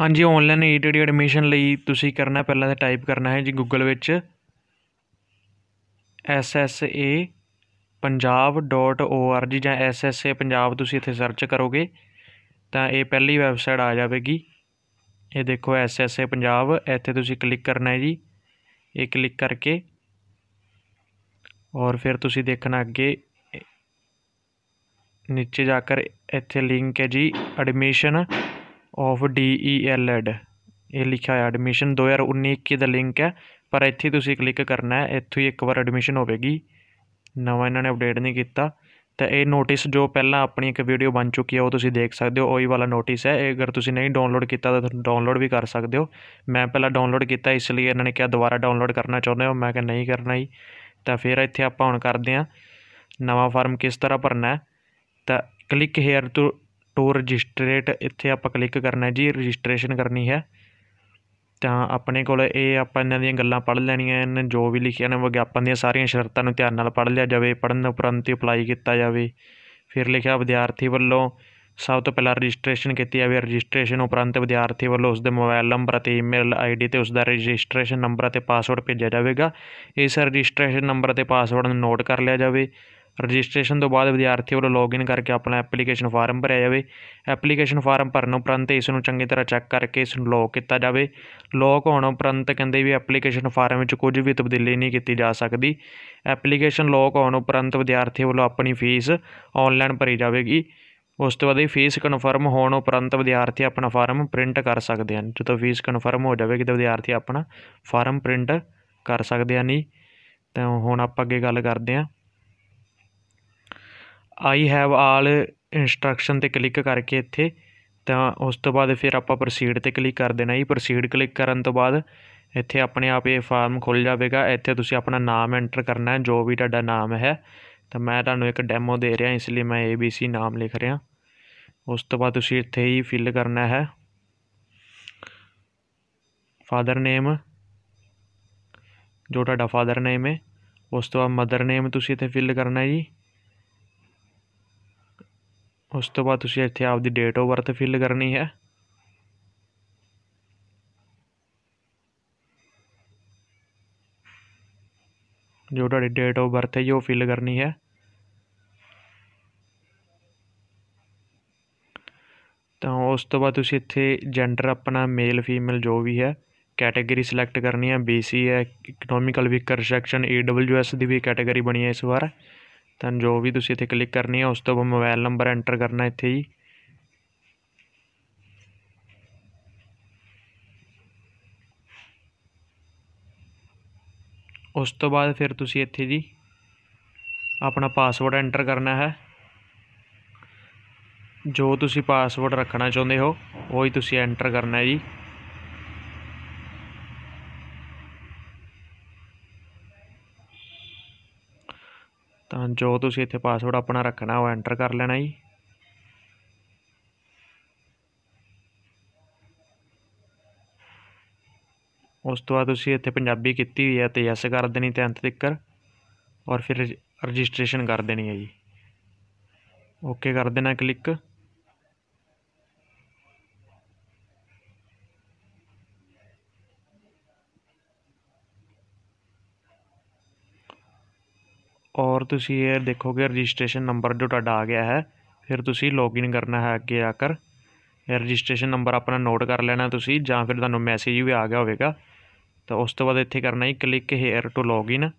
ਹਾਂਜੀ online ETD admission ਲਈ ਤੁਸੀਂ ਕਰਨਾ ਪਹਿਲਾਂ ਤਾਂ ਟਾਈਪ ਕਰਨਾ ਹੈ ਜੀ ਗੂਗਲ ਵਿੱਚ ssa.punjab.org ਜਾਂ ssa punjab ਤੁਸੀਂ ਇੱਥੇ ਸਰਚ ਕਰੋਗੇ ਤਾਂ ਇਹ ਪਹਿਲੀ ਵੈਬਸਾਈਟ ਆ ਜਾਵੇਗੀ ਇਹ ਦੇਖੋ ssa punjab ਇੱਥੇ ਤੁਸੀਂ ਕਲਿੱਕ ਕਰਨਾ ਹੈ ਜੀ ਇਹ ਕਲਿੱਕ ਕਰਕੇ ਔਰ ਫਿਰ ਤੁਸੀਂ ਦੇਖਣਾ ਅੱਗੇ ਨੀਚੇ ਜਾ ਕੇ ਇੱਥੇ ਲਿੰਕ ਹੈ ਜੀ admission of D E L Ed ਇਹ ਲਿਖਿਆ ਹੋਇਆ ਐਡਮਿਸ਼ਨ 2019-21 ਦਾ ਲਿੰਕ ਹੈ ਪਰ ਇੱਥੇ ਤੁਸੀਂ ਕਲਿੱਕ ਕਰਨਾ ਹੈ ਇੱਥੇ ਹੀ ਇੱਕ ਵਾਰ ਐਡਮਿਸ਼ਨ ਹੋਵੇਗੀ ਨਵਾਂ ਇਹਨਾਂ ਨੇ ਅਪਡੇਟ ਨਹੀਂ ਕੀਤਾ ਤਾਂ ਇਹ ਨੋਟਿਸ ਜੋ ਪਹਿਲਾਂ ਆਪਣੀ ਇੱਕ ਵੀਡੀਓ ਬਣ ਚੁੱਕੀ ਹੈ ਉਹ ਤੁਸੀਂ ਦੇਖ ਸਕਦੇ ਹੋ ਉਹੀ ਵਾਲਾ ਨੋਟਿਸ ਹੈ ਇਹ ਅਗਰ ਤੁਸੀਂ ਨਹੀਂ ਡਾਊਨਲੋਡ ਕੀਤਾ ਤਾਂ ਡਾਊਨਲੋਡ ਵੀ ਕਰ ਸਕਦੇ ਹੋ ਮੈਂ ਪਹਿਲਾਂ ਡਾਊਨਲੋਡ ਕੀਤਾ ਇਸ ਲਈ ਇਹਨਾਂ ਨੇ ਕਿਹਾ ਦੁਬਾਰਾ ਡਾਊਨਲੋਡ ਕਰਨਾ ਚਾਹੁੰਦੇ ਹੋ ਮੈਂ ਕਿਹਾ ਨਹੀਂ ਕਰਨਾ ਹੀ ਤਾਂ ਫਿਰ ਇੱਥੇ ਆਪਾਂ ਹੁਣ ਕਰਦੇ ਹਾਂ ਨਵਾਂ ਫਾਰਮ ਕਿਸ ਤਰ੍ਹਾਂ ਭਰਨਾ ਹੈ ਤਾਂ click here to to register ਇੱਥੇ ਆਪਾਂ ਕਲਿੱਕ ਕਰਨਾ ਜੀ ਰਜਿਸਟ੍ਰੇਸ਼ਨ ਕਰਨੀ ਹੈ ਤਾਂ ਆਪਣੇ ਕੋਲ ਇਹ ਆਪਾਂ ਇਹਨਾਂ ਦੀਆਂ ਗੱਲਾਂ ਪੜ੍ਹ ਲੈਣੀਆਂ ਨੇ ਜੋ ਵੀ ਲਿਖਿਆ ਨੇ ਵਿਗਿਆਪਨ ਦੀਆਂ ਸਾਰੀਆਂ ਸ਼ਰਤਾਂ ਨੂੰ ਧਿਆਨ ਨਾਲ ਪੜ੍ਹ ਲਿਆ ਜਾਵੇ ਪੜ੍ਹਨ ਉਪਰੰਤ ਹੀ ਅਪਲਾਈ ਕੀਤਾ ਜਾਵੇ ਫਿਰ ਲਿਖਿਆ ਵਿਦਿਆਰਥੀ ਵੱਲੋਂ ਸਭ ਤੋਂ ਪਹਿਲਾਂ ਰਜਿਸਟ੍ਰੇਸ਼ਨ ਕੀਤੀ ਜਾਵੇ ਰਜਿਸਟ੍ਰੇਸ਼ਨ ਉਪਰੰਤ ਵਿਦਿਆਰਥੀ ਵੱਲੋਂ ਉਸ ਦੇ ਮੋਬਾਈਲ ਨੰਬਰ ਅਤੇ ਈਮੇਲ ਆਈਡੀ ਤੇ ਉਸ ਦਾ ਰਜਿਸਟ੍ਰੇਸ਼ਨ ਨੰਬਰ ਅਤੇ ਪਾਸਵਰਡ ਭੇਜਿਆ ਜਾਵੇਗਾ ਇਸ ਰਜਿਸਟ੍ਰੇਸ਼ਨ ਨੰਬਰ ਅਤੇ ਪਾਸਵਰਡ ਨੂੰ ਨੋਟ ਕਰ ਲਿਆ ਜਾਵੇ ਰਜਿਸਟ੍ਰੇਸ਼ਨ ਤੋਂ ਬਾਅਦ ਵਿਦਿਆਰਥੀ ਵੱਲੋਂ ਲੌਗਇਨ ਕਰਕੇ ਆਪਣਾ ਐਪਲੀਕੇਸ਼ਨ ਫਾਰਮ ਭਰਿਆ ਜਾਵੇ ਐਪਲੀਕੇਸ਼ਨ ਫਾਰਮ ਭਰਨ ਉਪਰੰਤ ਇਸ ਨੂੰ ਚੰਗੀ ਤਰ੍ਹਾਂ ਚੈੱਕ ਕਰਕੇ ਇਸ ਨੂੰ ਲੌਕ ਕੀਤਾ ਜਾਵੇ ਲੌਕ ਹੋਣ ਉਪਰੰਤ ਕਹਿੰਦੇ ਵੀ ਐਪਲੀਕੇਸ਼ਨ ਫਾਰਮ ਵਿੱਚ ਕੁਝ ਵੀ ਤਬਦੀਲੀ ਨਹੀਂ ਕੀਤੀ ਜਾ ਸਕਦੀ ਐਪਲੀਕੇਸ਼ਨ ਲੌਕ ਹੋਣ ਉਪਰੰਤ ਵਿਦਿਆਰਥੀ ਵੱਲੋਂ ਆਪਣੀ ਫੀਸ ਆਨਲਾਈਨ ਭਰੀ ਜਾਵੇਗੀ ਉਸ ਤੋਂ ਬਾਅਦ ਇਹ ਫੀਸ ਕਨਫਰਮ ਹੋਣ ਉਪਰੰਤ ਵਿਦਿਆਰਥੀ ਆਪਣਾ ਫਾਰਮ ਪ੍ਰਿੰਟ ਕਰ ਸਕਦੇ ਹਨ ਜਦੋਂ ਫੀਸ ਕਨਫਰਮ ਹੋ ਜਾਵੇਗੀ ਤਾਂ ਵਿਦਿਆਰਥੀ ਆਪਣਾ ਫਾਰਮ ਪ੍ਰਿੰਟ ਕਰ ਸਕਦੇ ਹਨ ਜੀ ਤਾਂ ਹੁਣ ਆਪਾਂ ਅੱਗੇ ਗੱਲ ਕਰਦੇ ਹਾਂ ਆਈ ਹੈਵ ਆਲ ਇੰਸਟਰਕਸ਼ਨ ਤੇ ਕਲਿੱਕ ਕਰਕੇ ਇੱਥੇ ਤਾਂ ਉਸ ਤੋਂ ਬਾਅਦ ਫਿਰ ਆਪਾਂ ਪ੍ਰੋਸੀਡ ਤੇ ਕਲਿੱਕ ਕਰ ਦੇਣਾ ਜੀ ਪ੍ਰੋਸੀਡ ਕਲਿੱਕ ਕਰਨ ਤੋਂ ਬਾਅਦ ਇੱਥੇ ਆਪਣੇ ਆਪ ਇਹ ਫਾਰਮ ਖੁੱਲ ਜਾਵੇਗਾ ਇੱਥੇ ਤੁਸੀਂ ਆਪਣਾ ਨਾਮ ਐਂਟਰ ਕਰਨਾ ਹੈ ਜੋ ਵੀ ਤੁਹਾਡਾ ਨਾਮ ਹੈ ਤਾਂ ਮੈਂ ਤੁਹਾਨੂੰ ਇੱਕ ਡੈਮੋ ਦੇ ਰਿਹਾ ਇਸ ਲਈ ਮੈਂ ABC ਨਾਮ ਲਿਖ ਰਿਹਾ ਉਸ ਤੋਂ ਬਾਅਦ ਤੁਸੀਂ ਇੱਥੇ ਹੀ ਫਿਲ ਕਰਨਾ ਹੈ ਫਾਦਰ ਨੇਮ ਜੋ ਤੁਹਾਡਾ ਫਾਦਰ ਨੇਮ ਹੈ ਉਸ ਤੋਂ ਬਾਅਦ ਮਦਰ ਨੇਮ ਤੁਸੀਂ ਇੱਥੇ ਫਿਲ ਕਰਨਾ ਹੈ ਜੀ ਉਸ ਤੋਂ ਬਾਅਦ ਤੁਸੀਂ ਇੱਥੇ ਆਪਦੀ ਡੇਟ ਆਫ ਬਰਥ ਫਿਲ ਕਰਨੀ ਹੈ ਜੋ ਤੁਹਾਡੀ ਡੇਟ ਆਫ ਬਰਥ ਹੈ ਜੋ ਫਿਲ ਕਰਨੀ ਹੈ ਤਾਂ ਉਸ ਤੋਂ ਬਾਅਦ ਤੁਸੀਂ ਇੱਥੇ ਜੈਂਡਰ ਆਪਣਾ ਮੇਲ ਫੀਮੇਲ ਜੋ ਵੀ ਹੈ ਕੈਟਾਗਰੀ ਸਿਲੈਕਟ ਕਰਨੀ ਹੈ ਬੀਸੀ ਹੈ ਇਕਨੋਮਿਕਲ ਵੀਕਰ ਸੈਕਸ਼ਨ ਏਡਬਲਯੂਐਸ ਦੀ ਵੀ ਕੈਟਾਗਰੀ ਬਣੀ ਹੈ ਇਸ ਵਾਰ ਤਾਂ ਜੋ ਵੀ ਤੁਸੀਂ ਇੱਥੇ ਕਲਿੱਕ ਕਰਨੀ ਹੈ ਉਸ ਤੋਂ ਬਾਅਦ ਮੋਬਾਈਲ ਨੰਬਰ ਐਂਟਰ ਕਰਨਾ ਇੱਥੇ ਜੀ ਉਸ ਤੋਂ ਬਾਅਦ ਫਿਰ ਤੁਸੀਂ ਇੱਥੇ ਜੀ ਆਪਣਾ ਪਾਸਵਰਡ ਐਂਟਰ ਕਰਨਾ ਹੈ ਜੋ ਤੁਸੀਂ ਪਾਸਵਰਡ ਰੱਖਣਾ ਚਾਹੁੰਦੇ ਹੋ ਉਹ ਹੀ ਤੁਸੀਂ ਐਂਟਰ ਕਰਨਾ ਹੈ ਜੀ ਤਾਂ ਜੋ ਤੁਸੀਂ ਇੱਥੇ ਪਾਸਵਰਡ ਆਪਣਾ ਰੱਖਣਾ ਉਹ ਐਂਟਰ ਕਰ ਲੈਣਾ ਜੀ ਉਸ ਤੋਂ ਬਾਅਦ ਤੁਸੀਂ ਇੱਥੇ ਪੰਜਾਬੀ ਕੀਤੀ ਹੋਈ ਹੈ ਤੇ ਯੈਸ ਕਰ ਦੇਣੀ ਤੇ ਅੰਤ ਤੱਕਰ ਔਰ ਫਿਰ ਰਜਿਸਟ੍ਰੇਸ਼ਨ ਕਰ ਦੇਣੀ ਹੈ ਜੀ ਓਕੇ ਕਰ ਦੇਣਾ ਕਲਿੱਕ ਔਰ ਤੁਸੀਂ ਇਹ ਦੇਖੋਗੇ ਰਜਿਸਟ੍ਰੇਸ਼ਨ ਨੰਬਰ ਜੋ ਤੁਹਾਡਾ ਆ ਗਿਆ ਹੈ ਫਿਰ ਤੁਸੀਂ ਲੌਗਇਨ ਕਰਨਾ ਹੈ ਅੱਗੇ ਆ ਕਰ ਰਜਿਸਟ੍ਰੇਸ਼ਨ ਨੰਬਰ ਆਪਣਾ ਨੋਟ ਕਰ ਲੈਣਾ ਤੁਸੀਂ ਜਾਂ ਫਿਰ ਤੁਹਾਨੂੰ ਮੈਸੇਜ ਵੀ ਆ ਗਿਆ ਹੋਵੇਗਾ ਤਾਂ ਉਸ ਤੋਂ ਬਾਅਦ ਇੱਥੇ ਕਰਨਾ ਹੈ ਕਲਿੱਕ ਹੇਅਰ ਟੂ ਲੌਗਇਨ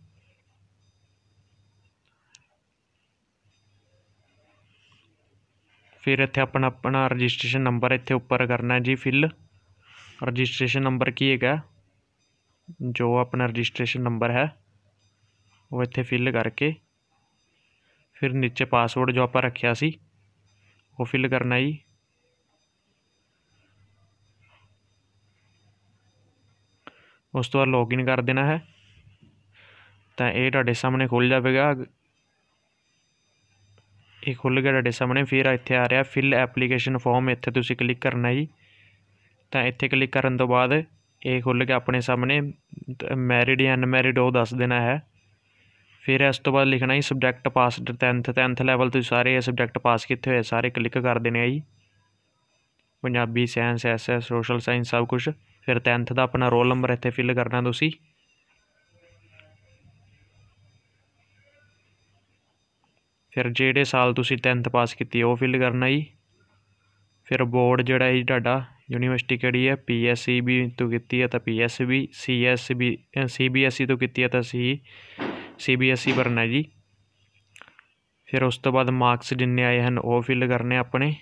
ਫਿਰ ਇੱਥੇ ਆਪਣਾ ਆਪਣਾ ਰਜਿਸਟ੍ਰੇਸ਼ਨ ਨੰਬਰ ਇੱਥੇ ਉੱਪਰ ਕਰਨਾ ਹੈ ਜੀ ਫਿਲ ਰਜਿਸਟ੍ਰੇਸ਼ਨ ਨੰਬਰ ਕੀ ਹੈਗਾ ਜੋ ਆਪਣਾ ਰਜਿਸਟ੍ਰੇਸ਼ਨ ਨੰਬਰ ਹੈ ਉਹ ਇੱਥੇ ਫਿਲ ਕਰਕੇ ਫਿਰ ਨੀਚੇ ਪਾਸਵਰਡ ਜੋ ਆਪਾਂ ਰੱਖਿਆ ਸੀ ਉਹ ਫਿਲ ਕਰਨਾ ਜੀ ਉਸ ਤੋਂ ਬਾਅਦ ਲੌਗਇਨ ਕਰ ਦੇਣਾ ਹੈ ਤਾਂ ਇਹ ਤੁਹਾਡੇ ਸਾਹਮਣੇ ਖੁੱਲ ਜਾਵੇਗਾ ਇਹ ਖੁੱਲ ਗਿਆ ਤੁਹਾਡੇ ਸਾਹਮਣੇ ਫਿਰ ਇੱਥੇ ਆ ਰਿਹਾ ਫਿਲ ਐਪਲੀਕੇਸ਼ਨ ਫਾਰਮ ਇੱਥੇ ਤੁਸੀਂ ਕਲਿੱਕ ਕਰਨਾ ਜੀ ਤਾਂ ਇੱਥੇ ਕਲਿੱਕ ਕਰਨ ਤੋਂ ਬਾਅਦ ਇਹ ਖੁੱਲ ਗਿਆ ਆਪਣੇ ਸਾਹਮਣੇ ਮੈਰਿਡ ਜਾਂ ਅਨਮੈਰਿਡ ਉਹ ਦੱਸ ਦੇਣਾ ਹੈ ਫਿਰ ਇਸ ਤੋਂ ਬਾਅਦ ਲਿਖਣਾ ਹੈ ਸਬਜੈਕਟ ਪਾਸ 10th 10th ਲੈਵਲ ਤੋਂ ਸਾਰੇ ਸਬਜੈਕਟ ਪਾਸ ਕੀਤੇ ਹੋਏ ਸਾਰੇ ਕਲਿੱਕ ਕਰ ਦੇਣੇ ਆ ਜੀ Punjabi science SS social science ਸਭ ਕੁਝ ਫਿਰ 10th ਦਾ ਆਪਣਾ ਰੋਲ ਨੰਬਰ ਇੱਥੇ ਫਿਲ ਕਰਨਾ ਤੁਸੀਂ ਫਿਰ ਜਿਹੜੇ ਸਾਲ ਤੁਸੀਂ 10th ਪਾਸ ਕੀਤੀ ਉਹ ਫਿਲ ਕਰਨਾ ਜੀ ਫਿਰ ਬੋਰਡ ਜਿਹੜਾ ਹੈ ਤੁਹਾਡਾ ਯੂਨੀਵਰਸਿਟੀ ਕਿਹੜੀ ਹੈ ਪੀਐਸਸੀਬੀ ਤੋਂ ਕੀਤੀ ਹੈ ਤਾਂ ਪੀਐਸਬੀ ਸੀਐਸਬੀ ਸੀਬੀਐਸਸੀ ਤੋਂ ਕੀਤੀ ਹੈ ਤਾਂ ਸੀ ਸੀਬੀਐਸਈ ਭਰਨਾ ਜੀ ਫਿਰ ਉਸ ਤੋਂ ਬਾਅਦ ਮਾਰਕਸ ਜਿੰਨੇ ਆਏ ਹਨ ਉਹ ਫਿਲ ਕਰਨੇ ਆਪਣੇ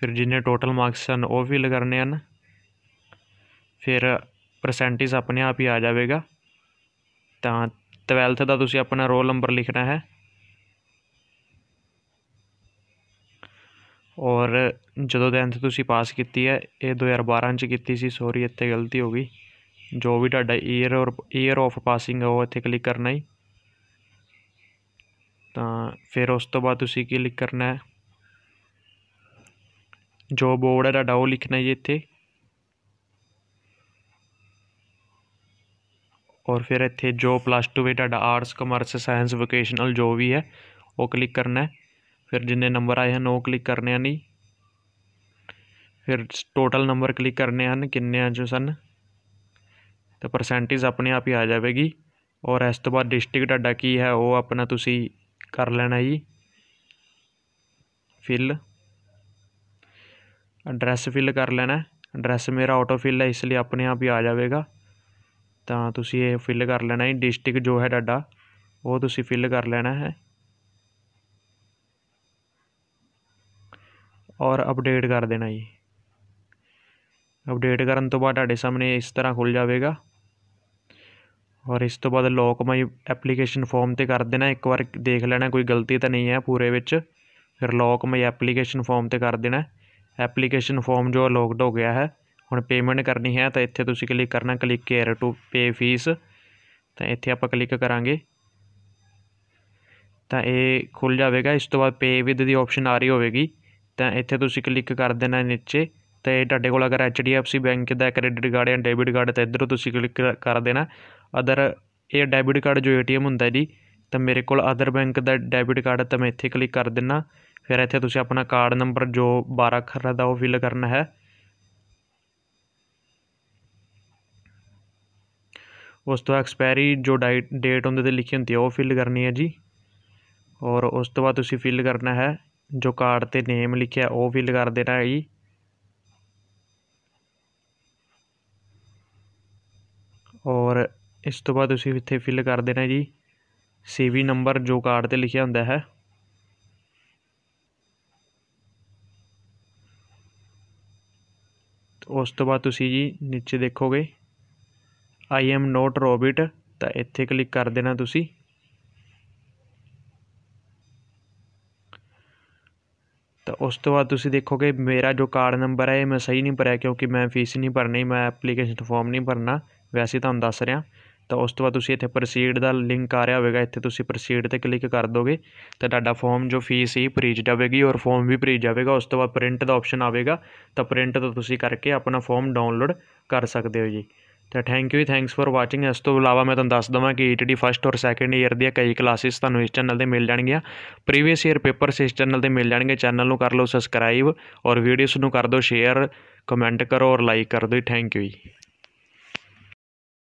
ਫਿਰ ਜਿੰਨੇ ਟੋਟਲ ਮਾਰਕਸ ਹਨ ਉਹ ਫਿਲ ਕਰਨੇ ਹਨ ਫਿਰ ਪਰਸੈਂਟੇਜ ਆਪਣੇ ਆਪ ਹੀ ਆ ਜਾਵੇਗਾ ਤਾਂ 12th ਦਾ ਤੁਸੀਂ ਆਪਣਾ ਰੋਲ ਨੰਬਰ ਲਿਖਣਾ ਹੈ ਔਰ ਜਦੋਂ ਦੇ ਅੰਤ ਤੁਸੀਂ ਪਾਸ ਕੀਤੀ ਹੈ ਇਹ 2012 ਚ ਕੀਤੀ ਸੀ ਸੌਰੀ ਇੱਥੇ ਗਲਤੀ ਹੋ ਗਈ ਜੋ ਵੀ ਤੁਹਾਡਾ ਈਅਰ ਔਰ ਈਅਰ ਆਫ ਪਾਸਿੰਗ ਹੈ ਉਹ ਇੱਥੇ ਕਲਿੱਕ ਕਰਨਾ ਹੈ ਤਾਂ ਫਿਰ ਉਸ ਤੋਂ ਬਾਅਦ ਤੁਸੀਂ ਕਲਿੱਕ ਕਰਨਾ ਹੈ ਜੋ ਬੋਰਡ ਹੈ ਤੁਹਾਡਾ ਉਹ ਲਿਖਣਾ ਹੈ ਇੱਥੇ ਔਰ ਫਿਰ ਇੱਥੇ ਜੋ ਪਲੱਸ 2 ਵਿੱਚ ਤੁਹਾਡਾ ਆਰਟਸ ਕਮਰਸ ਸਾਇੰਸ ਵੋਕੇਸ਼ਨਲ ਜੋ ਵੀ ਹੈ ਉਹ ਕਲਿੱਕ ਕਰਨਾ ਹੈ ਫਿਰ ਜਿੰਨੇ ਨੰਬਰ ਆਏ ਹਨ ਉਹ ਕਲਿੱਕ ਕਰਨੇ ਹਨ ਨਹੀਂ ਫਿਰ ਟੋਟਲ ਨੰਬਰ ਕਲਿੱਕ ਕਰਨੇ ਹਨ ਕਿੰਨੇ ਆ ਜੋ ਸਨ तो परसेंटेज अपने आप ही आ जाएगी और इस तो बाद डिस्ट्रिक्ट की है वह अपना तुम कर लेना जी फिल एड्रैस फिल कर लेना एड्रैस मेरा ऑटो फिल है इसलिए अपने आप ही आ जाएगा तो तुम ये फिल कर लेना जी डिस्ट्रिक जो है डाडा वो तुम फिल कर लेना है और अपडेट कर देना जी अपडेट करे तो सामने इस तरह खुल जाएगा ਔਰ ਇਸ ਤੋਂ ਬਾਅਦ ਲੋਕ ਮਾਈ ਐਪਲੀਕੇਸ਼ਨ ਫਾਰਮ 'ਤੇ ਕਰ ਦੇਣਾ ਇੱਕ ਵਾਰ ਦੇਖ ਲੈਣਾ ਕੋਈ ਗਲਤੀ ਤਾਂ ਨਹੀਂ ਹੈ ਪੂਰੇ ਵਿੱਚ ਫਿਰ ਲੋਕ ਮਾਈ ਐਪਲੀਕੇਸ਼ਨ ਫਾਰਮ 'ਤੇ ਕਰ ਦੇਣਾ ਐਪਲੀਕੇਸ਼ਨ ਫਾਰਮ ਜੋ ਲੋਕਡ ਹੋ ਗਿਆ ਹੈ ਹੁਣ ਪੇਮੈਂਟ ਕਰਨੀ ਹੈ ਤਾਂ ਇੱਥੇ ਤੁਸੀਂ ਕਲਿੱਕ ਕਰਨਾ click here to pay fee ਤਾਂ ਇੱਥੇ ਆਪਾਂ ਕਲਿੱਕ ਕਰਾਂਗੇ ਤਾਂ ਇਹ ਖੁੱਲ ਜਾਵੇਗਾ ਇਸ ਤੋਂ ਬਾਅਦ ਪੇ ਵਿਦ ਦੀ ਆਪਸ਼ਨ ਆ ਰਹੀ ਹੋਵੇਗੀ ਤਾਂ ਇੱਥੇ ਤੁਸੀਂ ਕਲਿੱਕ ਕਰ ਦੇਣਾ ਨੀਚੇ ਤੇ ਤੁਹਾਡੇ ਕੋਲ ਅਗਰ HDFC ਬੈਂਕ ਦਾ ਕ੍ਰੈਡਿਟ ਕਾਰਡ ਜਾਂ ਡੈਬਿਟ ਕਾਰਡ ਤਾਂ ਇਧਰੋਂ ਤੁਸੀਂ ਕਲਿੱਕ ਕਰ ਦੇਣਾ ਅਦਰ ਇਹ ਡੈਬਿਟ ਕਾਰਡ ਜੋ ਏ ਟੀ ਹੁੰਦਾ ਜੀ ਤਾਂ ਮੇਰੇ ਕੋਲ ਅਦਰ ਬੈਂਕ ਦਾ ਡੈਬਿਟ ਕਾਰਡ ਹੈ ਤਾਂ ਮੈਂ ਇੱਥੇ ਕਲਿੱਕ ਕਰ ਦਿੰਦਾ ਫਿਰ ਇੱਥੇ ਤੁਸੀਂ ਆਪਣਾ ਕਾਰਡ ਨੰਬਰ ਜੋ ਬਾਰ੍ਹਾਂ ਅੱਖਰਾਂ ਦਾ ਉਹ ਫਿਲ ਕਰਨਾ ਹੈ ਉਸ ਤੋਂ ਐਕਸਪਾਇਰੀ ਜੋ ਡੇਟ ਉਹਦੇ ਤੇ ਲਿਖੀ ਹੁੰਦੀ ਹੈ ਉਹ ਫਿਲ ਕਰਨੀ ਹੈ ਜੀ ਔਰ ਉਸ ਤੋਂ ਬਾਅਦ ਤੁਸੀਂ ਫਿਲ ਕਰਨਾ ਹੈ ਜੋ ਕਾਰਡ ਤੇ ਨੇਮ ਲਿਖਿਆ ਉਹ ਫਿਲ ਕਰ ਦੇਣਾ ਹੈ ਜੀ ਔਰ ਇਸ ਤੋਂ ਬਾਅਦ ਤੁਸੀਂ ਇੱਥੇ ਫਿਲ ਕਰ ਦੇਣਾ ਜੀ ਸੀਵੀ ਨੰਬਰ ਜੋ ਕਾਰਡ ਤੇ ਲਿਖਿਆ ਹੁੰਦਾ ਹੈ ਉਸ ਤੋਂ ਬਾਅਦ ਤੁਸੀਂ ਜੀ ਨੀਚੇ ਦੇਖੋਗੇ ਆਈ ਐਮ ਨੋਟ ਰੋਬਿਟ ਤਾਂ ਇੱਥੇ ਕਲਿੱਕ ਕਰ ਦੇਣਾ ਤੁਸੀਂ ਤਾਂ ਉਸ ਤੋਂ ਬਾਅਦ ਤੁਸੀਂ ਦੇਖੋਗੇ ਮੇਰਾ ਜੋ ਕਾਰਡ ਨੰਬਰ ਹੈ ਇਹ ਮੈਂ ਸਹੀ ਨਹੀਂ ਭਰਿਆ ਕਿਉਂਕਿ ਮੈਂ ਫੀਸ ਨਹੀਂ ਭਰਨੀ ਮੈਂ ਐਪਲੀਕੇਸ਼ਨ ਫਾਰਮ ਨਹੀਂ ਭਰਨਾ ਵੈਸੇ ਤੁਹਾਨੂੰ ਦੱਸ ਰਿਹਾ ਤਾਂ ਉਸ ਤੋਂ ਬਾਅਦ ਤੁਸੀਂ ਇੱਥੇ ਪ੍ਰੋਸੀਡ ਦਾ ਲਿੰਕ ਆ ਰਿਹਾ ਹੋਵੇਗਾ ਇੱਥੇ ਤੁਸੀਂ ਪ੍ਰੋਸੀਡ ਤੇ ਕਲਿੱਕ ਕਰ ਦੋਗੇ ਤਾਂ ਤੁਹਾਡਾ ਫਾਰਮ ਜੋ ਫੀਸ ਸੀ ਭਰੀ ਜਾਵੇਗੀ ਔਰ ਫਾਰਮ ਵੀ ਭਰੀ ਜਾਵੇਗਾ ਉਸ ਤੋਂ ਬਾਅਦ ਪ੍ਰਿੰਟ ਦਾ ਆਪਸ਼ਨ ਆਵੇਗਾ ਤਾਂ ਪ੍ਰਿੰਟ ਤੋਂ ਤੁਸੀਂ ਕਰਕੇ ਆਪਣਾ ਫਾਰਮ ਡਾਊਨਲੋਡ ਕਰ ਸਕਦੇ ਹੋ ਜੀ ਤਾਂ thank you thanks for watching ਇਸ ਤੋਂ ਇਲਾਵਾ ਮੈਂ ਤੁਹਾਨੂੰ ਦੱਸ ਦਵਾਂ ਕਿ ਈਟੀਡੀ ਫਸਟ ਔਰ ਸੈਕੰਡ ਈਅਰ ਦੀਆਂ ਕਈ ਕਲਾਸਿਸ ਤੁਹਾਨੂੰ ਇਸ ਚੈਨਲ ਤੇ ਮਿਲ ਜਾਣਗੀਆਂ ਪ੍ਰੀਵੀਅਸ ਈਅਰ ਪੇਪਰਸ ਇਸ ਚੈਨਲ ਤੇ ਮਿਲ ਜਾਣਗੇ ਚੈਨਲ ਨੂੰ ਕਰ ਲਓ ਸਬਸਕ੍ਰਾਈਬ ਔਰ ਵੀਡੀਓਸ ਨੂੰ ਕਰ ਦਿਓ ਸ਼ੇਅਰ ਕਮੈਂਟ ਕਰੋ ਔਰ ਲਾਈਕ ਕਰ ਦਿਓ ਥੈਂਕ ਯੂ ਜੀ